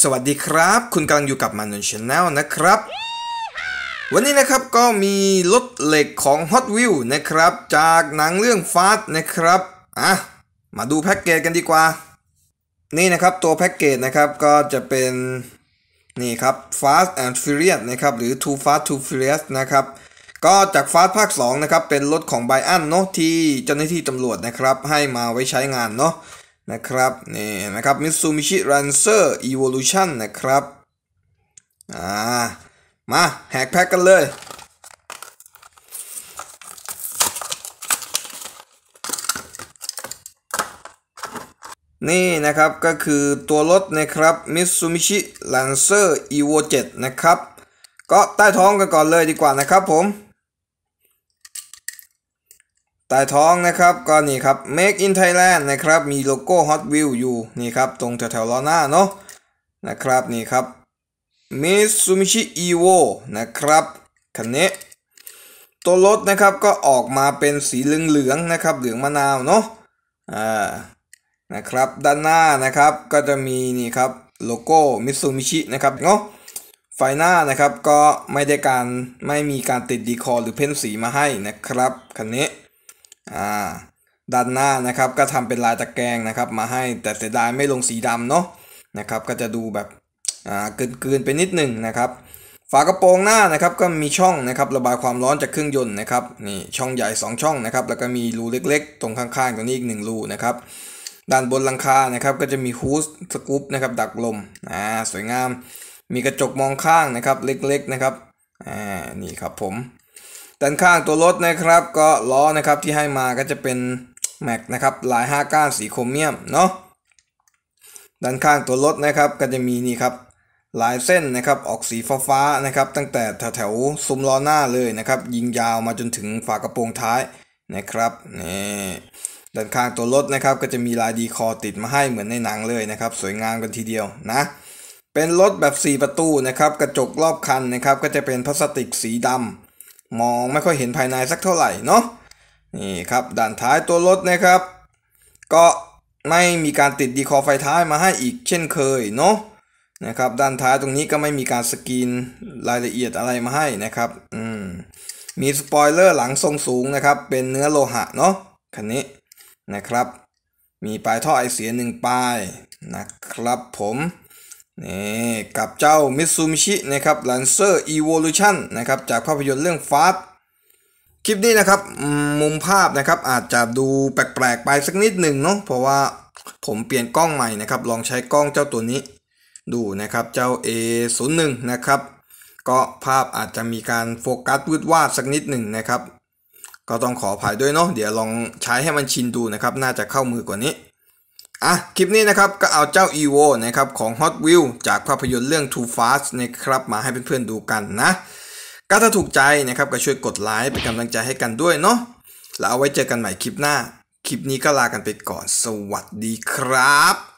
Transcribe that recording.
สวัสดีครับคุณกำลังอยู่กับมานนชแนลนะครับ วันนี้นะครับก็มีรถเหล็กของ Hot w h e e l นะครับ จากหนังเรื่องฟาสนะครับ อ่ะ มาดูแพ็กเกจกันดีกว่า นี่นะครับ ตัวแพ็กเกจนะครับก็จะเป็น นี่ครับ Fast and Furious นะครับ หรือ Too Fast Too Furious นะครับ ก็จากฟาสภาค 2 นะครับ เป็นรถของไบอันเนาะที่เจ้าหน้าที่ตำรวจนะครับให้มาไว้ใช้งานเนาะนะครับนี่นะครับ Mitsubishi Lancer Evolution นะครับ อ่ามาแหกแพ็คกันเลย นี่นะครับก็คือตัวรถนะครับ Mitsubishi Lancer Evo 7นะครับก็ใต้ท้องกันก่อนเลยดีกว่านะครับผมใต้ท้องนะครับก็นี่ครับ Make in Thailand นะครับมีโลโก้ Hot Wheel อยู่นี่ครับตรงแถวๆล้อหน้าเนาะนะครับนี่ครับ Mitsubishi Evo นะครับคันนี้ตัวรถนะครับก็ออกมาเป็นสีเหลืองๆนะครับเหลืองมะนาวเนาะอ่านะครับด้านหน้านะครับก็จะมีนี่ครับโลโก้ Mitsubishi นะครับเนาะไฟหน้านะครับก็ไม่ได้การไม่มีการติดดีคอร์หรือเพ้นสีมาให้นะครับคันนี้อ่าด้านหน้านะครับก็ทำเป็นลายตะแกรงนะครับมาให้แต่เสียดายไม่ลงสีดำเนาะนะครับก็จะดูแบบอ่าเกินๆไปนิดหนึ่งนะครับ ฝากระโปรงหน้านะครับก็มีช่องนะครับระบายความร้อนจากเครื่องยนต์นะครับนี่ช่องใหญ่ 2 ช่องนะครับแล้วก็มีรูเล็กๆ ตรงข้างๆตรงนี้อีก 1 รูนะครับด้านบนหลังคานะครับก็จะมีฮูสสกู๊ปนะครับดักลมอ่าสวยงาม มีกระจกมองข้างนะครับเล็กๆนะครับอ่านี่ครับผมด้านข้างตัวรถนะครับก็ล้อนะครับที่ให้มาก็จะเป็นแม็กนะครับลาย5ก้านสีโครเมียมเนาะด้านข้างตัวรถนะครับก็จะมีนี่ครับลายเส้นนะครับออกสีฟ้าานะครับตั้งแต่แถวๆซุ้มล้อหน้าเลยนะครับยิงยาวมาจนถึงฝากระโปรงท้ายนะครับนี่ด้านข้างตัวรถนะครับก็จะมีลายดีคอติดมาให้เหมือนในหนังเลยนะครับสวยงามกันทีเดียวนะ เป็นรถแบบ4ประตูนะครับกระจกรอบคันนะครับก็จะเป็นพลาสติกสีดำมองไม่ค่อยเห็นภายในสักเท่าไหร่เนาะนี่ครับ ด้านท้ายตัวรถนะครับ ก็ไม่มีการติดดีคอไฟท้ายมาให้อีกเช่นเคยเนาะนะครับ ด้านท้ายตรงนี้ก็ไม่มีการสกรีนรายละเอียดอะไรมาให้นะครับอืมมีสปอยเลอร์หลังทรงสูงนะครับเป็นเนื้อโลหะเนาะคันนี้นะครับ มีปลายท่อไอเสียหนึ่งปลายนะครับผมนี่กับเจ้ามิซูมิชินะครับลันเซอร์อีโวลูชันนะครับจากภาพยนตร์เรื่องฟาสคลิปนี้นะครับ มุมภาพนะครับอาจจะดูแปลกๆไปสักนิดหนึ่งเนาะเพราะว่าผมเปลี่ยนกล้องใหม่นะครับ ลองใช้กล้องเจ้าตัวนี้ ดูนะครับเจ้า A01 นะครับ ก็ภาพอาจจะมีการโฟกัสวืดวาดสักนิดหนึ่งนะครับ ก็ต้องขออภัยด้วยเนาะเดี๋ยวลองใช้ให้มันชินดูนะครับน่าจะเข้ามือกว่านี้อ่ะคลิปนี้นะครับก็เอาเจ้า e v o นะครับของ Hot Wheels จากภาพยนตร์เรื่อง Too Fast นะครับมาให้เพื่อนๆดูกันนะก็ถ้าถูกใจนะครับก็ช่วยกดไลค์เป็นกำลังใจให้กันด้วยเนาะแล้วเอาไว้เจอกันใหม่คลิปหน้า คลิปนี้ก็ลากันไปก่อนสวัสดีครับ